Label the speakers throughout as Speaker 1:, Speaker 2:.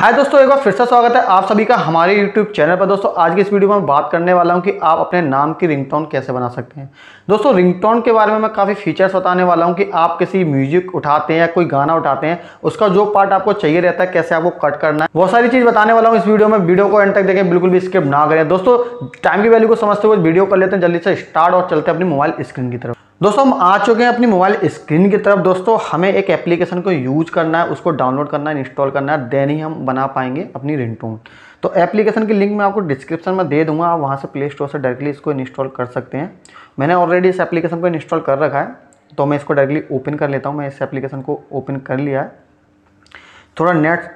Speaker 1: हाय दोस्तों एक बार फिर से स्वागत है आप सभी का हमारे YouTube चैनल पर दोस्तों आज की इस वीडियो में बात करने वाला हूं कि आप अपने नाम की रिंगटोन कैसे बना सकते हैं दोस्तों रिंगटोन के बारे में मैं काफ़ी फीचर्स बताने वाला हूं कि आप किसी म्यूजिक उठाते हैं या कोई गाना उठाते हैं उसका जो पार्ट आपको चाहिए रहता है कैसे आपको कट करना है वो सारी चीज़ बताने वाला हूँ इस वीडियो में वीडियो को एंड तक देखें बिल्कुल भी स्किप ना करें दोस्तों टाइम की वैल्यू को समझते हुए वीडियो कर लेते हैं जल्दी से स्टार्ट और चलते हैं अपनी मोबाइल स्क्रीन की तरफ दोस्तों हम आ चुके हैं अपनी मोबाइल स्क्रीन की तरफ दोस्तों हमें एक एप्लीकेशन को यूज करना है उसको डाउनलोड करना है इंस्टॉल करना है देन ही हम बना पाएंगे अपनी रिंगटोन तो एप्लीकेशन की लिंक मैं आपको डिस्क्रिप्शन में दे दूंगा आप वहाँ से प्ले स्टोर से डायरेक्टली इसको इंस्टॉल कर सकते हैं मैंने ऑलरेडी इस एप्लीकेशन को इंस्टॉल कर रखा है तो मैं इसको डायरेक्टली ओपन कर लेता हूँ मैं इस एप्लीकेशन को ओपन कर लिया है थोड़ा नेट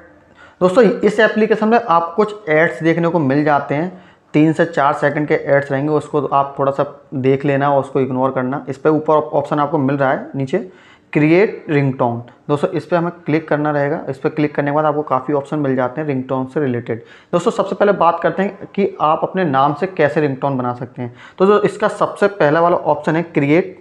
Speaker 1: दोस्तों इस एप्लीकेशन में आप कुछ एड्स देखने को मिल जाते हैं तीन से चार सेकंड के एड्स रहेंगे उसको तो आप थोड़ा सा देख लेना और उसको इग्नोर करना इस पर ऊपर ऑप्शन आपको मिल रहा है नीचे क्रिएट रिंगटोन दोस्तों इस पर हमें क्लिक करना रहेगा इस पर क्लिक करने के बाद आपको काफ़ी ऑप्शन मिल जाते हैं रिंगटोन से रिलेटेड दोस्तों सबसे पहले बात करते हैं कि आप अपने नाम से कैसे रिंगटोन बना सकते हैं तो जो इसका सबसे पहला वाला ऑप्शन है क्रिएट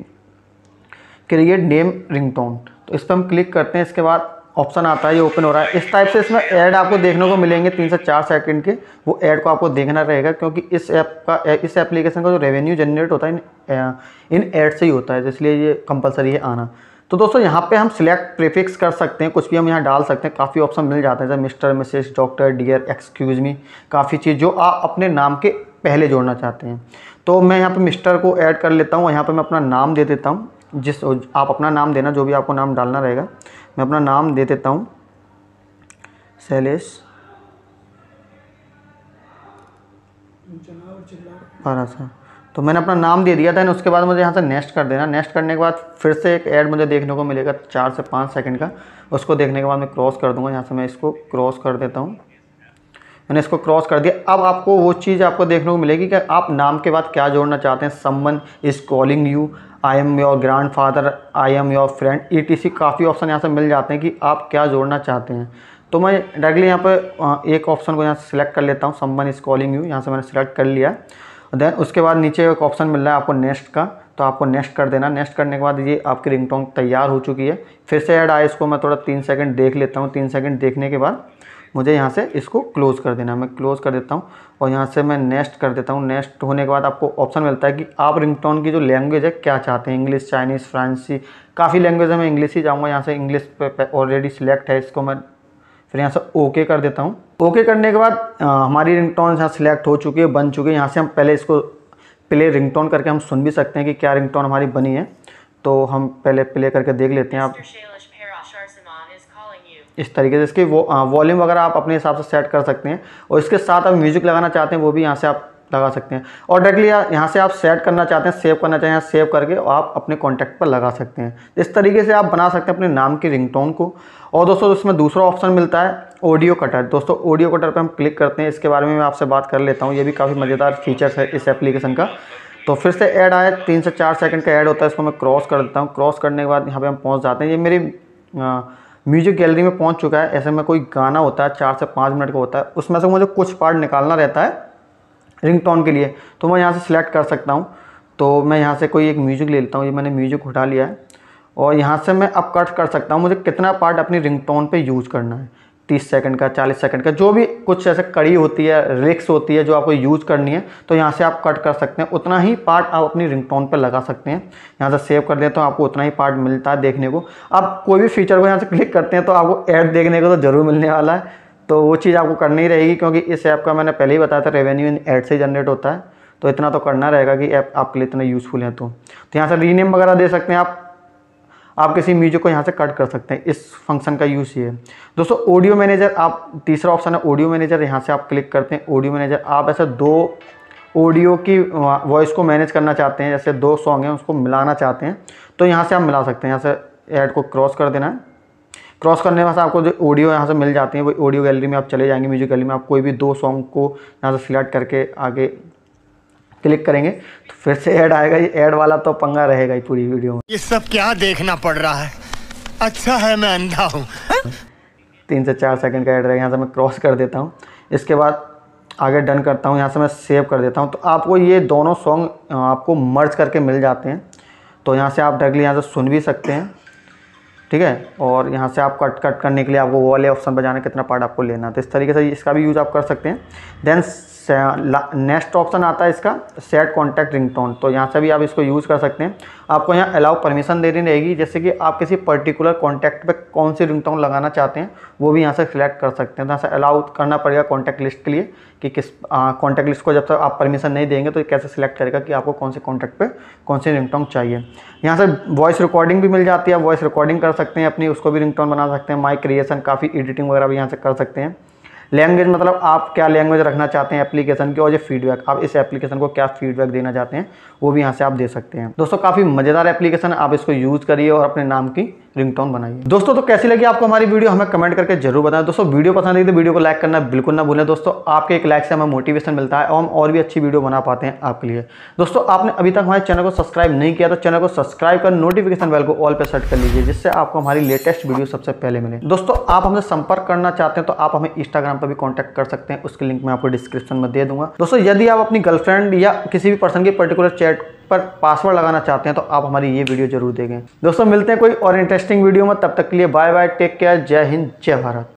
Speaker 1: क्रिएट नेम रिंगटोन तो इस पर हम क्लिक करते हैं इसके बाद ऑप्शन आता है ये ओपन हो रहा है इस टाइप से इसमें ऐड आपको देखने को मिलेंगे तीन से चार सेकंड के वो ऐड को आपको देखना रहेगा क्योंकि इस ऐप का इस एप्लीकेशन का जो रेवेन्यू जनरेट होता है इन इन ऐड से ही होता है इसलिए ये कंपलसरी है आना तो दोस्तों यहाँ पे हम सिलेक्ट प्रीफिक्स कर सकते हैं कुछ भी हम यहाँ डाल सकते हैं काफ़ी ऑप्शन मिल जाते हैं जैसे mister Mrs doctor dear excuse me काफ़ी चीज़ जो आप अपने नाम के पहले जोड़ना चाहते हैं तो मैं यहाँ पे मिस्टर को ऐड कर लेता हूँ यहाँ पर मैं अपना नाम दे देता हूँ जिस आप अपना नाम देना जो भी आपको नाम डालना रहेगा मैं अपना नाम दे देता हूँ शैलेश बारासा तो मैंने अपना नाम दे दिया था उसके बाद मुझे यहाँ से नेक्स्ट कर देना नेक्स्ट करने के बाद फिर से एक ऐड मुझे देखने को मिलेगा चार से पाँच सेकंड का उसको देखने के बाद मैं क्रॉस कर दूँगा यहाँ से मैं इसको क्रॉस कर देता हूँ मैंने इसको क्रॉस कर दिया अब आपको वो चीज़ आपको देखने को मिलेगी कि आप नाम के बाद क्या जोड़ना चाहते हैं someone is calling you I am your grandfather I am your friend E T C काफ़ी ऑप्शन यहाँ से मिल जाते हैं कि आप क्या जोड़ना चाहते हैं तो मैं डायरेक्टली यहाँ पर एक ऑप्शन को यहाँ से सिलेक्ट कर लेता हूँ समन इज़ कॉलिंग यू यहाँ से मैंने सिलेक्ट कर लिया देन उसके बाद नीचे एक ऑप्शन मिल रहा है आपको नेक्स्ट का तो आपको नेक्स्ट कर देना नेक्स्ट करने के बाद ये आपकी रिंगटोन तैयार हो चुकी है फिर से ऐड आए इसको मैं थोड़ा तीन सेकंड देख लेता हूँ तीन सेकंड देखने के बाद मुझे यहाँ से इसको क्लोज़ कर देना मैं क्लोज़ कर देता हूँ और यहाँ से मैं नेक्स्ट कर देता हूँ नेक्स्ट होने के बाद आपको ऑप्शन मिलता है कि आप रिंगटोन की जो लैंग्वेज है क्या चाहते हैं इंग्लिश चाइनीज़ फ्रांसी काफ़ी लैंग्वेज है मैं इंग्लिश ही जाऊँगा यहाँ से इंग्लिश पे ऑलरेडी सिलेक्ट है इसको मैं फिर यहाँ से ओके कर देता हूँ ओके करने के बाद आ, हमारी रिंगटोन यहाँ सिलेक्ट हो चुकी है बन चुकी है यहाँ से हम पहले इसको प्ले रिंगटोन करके हम सुन भी सकते हैं कि क्या रिंगटोन हमारी बनी है तो हम पहले प्ले करके देख लेते हैं आप इस तरीके से इसकी वो वॉल्यूम वगैरह आप अपने हिसाब से सेट कर सकते हैं और इसके साथ आप म्यूजिक लगाना चाहते हैं वो भी यहाँ से आप लगा सकते हैं और डायरेक्टली यहाँ से आप सेट करना चाहते हैं सेव करना चाहते हैं सेव करके आप अपने कॉन्टैक्ट पर लगा सकते हैं इस तरीके से आप बना सकते हैं अपने नाम की रिंगटोन को और दोस्तों इसमें दूसरा ऑप्शन मिलता है ऑडियो कटर दोस्तों ऑडियो कटर पर हम क्लिक करते हैं इसके बारे में मैं आपसे बात कर लेता हूँ ये भी काफ़ी मज़ेदार फीचर्स है इस एप्लीकेशन का तो फिर से ऐड आया तीन से चार सेकंड का ऐड होता है इसको मैं क्रॉस कर देता हूँ क्रॉस करने के बाद यहाँ पे हम पहुँच जाते हैं ये मेरी म्यूजिक गैलरी में पहुंच चुका है ऐसे में कोई गाना होता है चार से पाँच मिनट का होता है उसमें से मुझे कुछ पार्ट निकालना रहता है रिंगटोन के लिए तो मैं यहाँ से सिलेक्ट कर सकता हूँ तो मैं यहाँ से कोई एक म्यूजिक ले लेता हूँ ये मैंने म्यूजिक उठा लिया है और यहाँ से मैं अब कट कर सकता हूँ मुझे कितना पार्ट अपनी रिंगटोन पे यूज़ करना है तीस सेकंड का चालीस सेकंड का जो भी कुछ ऐसे कड़ी होती है रिक्स होती है जो आपको यूज करनी है तो यहाँ से आप कट कर सकते हैं उतना ही पार्ट आप अपनी रिंगटोन पर लगा सकते हैं यहाँ से सेव कर दें तो आपको उतना ही पार्ट मिलता है देखने को आप कोई भी फीचर को यहाँ से क्लिक करते हैं तो आपको ऐड देखने को तो ज़रूर मिलने वाला है तो वो चीज़ आपको करनी ही रहेगी क्योंकि इस ऐप का मैंने पहले ही बताया था रेवेन्यू इन ऐड से जनरेट होता है तो इतना तो करना रहेगा कि ऐप आपके लिए इतना यूज़फुल है तो, तो यहाँ से रीनेम वगैरह दे सकते हैं आप आप किसी म्यूजिक को यहाँ से कट कर सकते हैं इस फंक्शन का यूज़ ये दोस्तों ऑडियो मैनेजर आप तीसरा ऑप्शन है ऑडियो मैनेजर यहाँ से आप क्लिक करते हैं ऑडियो मैनेजर आप ऐसे दो ऑडियो की वॉइस को मैनेज करना चाहते हैं जैसे दो सॉन्ग हैं उसको मिलाना चाहते हैं तो यहाँ से आप मिला सकते हैं यहाँ से ऐड को क्रॉस कर देना है क्रॉस करने वास्तव आपको जो ऑडियो यहाँ से मिल जाते हैं वो ऑडियो गैलरी में आप चले जाएंगे म्यूजिक गैलरी में आप कोई भी दो सॉन्ग को यहाँ से सिलेक्ट करके आगे क्लिक करेंगे तो फिर से ऐड आएगा ये ऐड वाला तो पंगा रहेगा ही पूरी वीडियो में ये सब क्या देखना पड़ रहा है अच्छा है मैं अंधा हूँ तीन से चार सेकंड का ऐड रहेगा यहाँ से मैं क्रॉस कर देता हूँ इसके बाद आगे डन करता हूँ यहाँ से मैं सेव कर देता हूँ तो आपको ये दोनों सॉन्ग आपको मर्ज करके मिल जाते हैं तो यहाँ से आप डायरेक्टली यहाँ से सुन भी सकते हैं ठीक है और यहाँ से आप कट कट करने के लिए आपको वो वाले ऑप्शन पर जाना कितना पार्ट आपको लेना तो इस तरीके से इसका भी यूज़ आप कर सकते हैं देन नेक्स्ट ऑप्शन आता है इसका सेट कॉन्टैक्ट रिंगटोन तो यहाँ से भी आप इसको यूज़ कर सकते हैं आपको यहाँ अलाउ परमिशन देनी रहेगी जैसे कि आप किसी पर्टिकुलर कॉन्टैक्ट पे कौन सी रिंगटोन लगाना चाहते हैं वो भी यहाँ से सिलेक्ट कर सकते हैं तो यहाँ से अलाउ करना पड़ेगा कॉन्टैक्ट लिस्ट के लिए कि किस कॉन्टैक्ट लिस्ट को जब तक आप परमिशन नहीं देंगे तो कैसे सिलेक्ट करेगा कि आपको कौन से कॉन्टैक्ट पर कौन सी रिंगटोन चाहिए यहाँ से वॉइस रिकॉर्डिंग भी मिल जाती है वॉइस रिकॉर्डिंग कर सकते हैं अपनी उसको भी रिंगटोन बना सकते हैं माइक क्रिएशन काफ़ी एडिटिंग वगैरह भी यहाँ से कर सकते हैं लैंग्वेज मतलब आप क्या लैंग्वेज रखना चाहते हैं एप्लीकेशन की और ये फीडबैक आप इस एप्लीकेशन को क्या फीडबैक देना चाहते हैं वो भी यहाँ से आप दे सकते हैं दोस्तों काफ़ी मज़ेदार एप्लीकेशन आप इसको यूज़ करिए और अपने नाम की रिंगटोन बनाइए दोस्तों तो कैसी लगी आपको हमारी वीडियो हमें कमेंट करके जरूर बताएं दोस्तों वीडियो पसंद आई तो वीडियो को लाइक करना बिल्कुल ना भूलें दोस्तों आपके एक लाइक से हमें मोटिवेशन मिलता है और हम और भी अच्छी वीडियो बना पाते हैं आपके लिए दोस्तों आपने अभी तक हमारे चैनल को सब्सक्राइब नहीं किया तो चैनल को सब्सक्राइब कर नोटिफिकेशन बेल को ऑल पर सेट कर लीजिए जिससे आपको हमारी लेटेस्ट वीडियो सबसे पहले मिले दोस्तों आप हमसे संपर्क करना चाहते हैं तो आप हमें इंस्टाग्राम पर भी कॉन्टैक्ट कर सकते हैं उसकी लिंक मैं आपको डिस्क्रिप्शन में दे दूंगा दोस्तों यदि आप अपनी गर्लफ्रेंड या किसी भी पर्सन की पर्टिकुलर चैट पर पासवर्ड लगाना चाहते हैं तो आप हमारी ये वीडियो जरूर देखें दोस्तों मिलते हैं कोई और इंटरेस्ट इंटरेस्टिंग वीडियो में तब तक के लिए बाय बाय टेक केयर जय हिंद जय भारत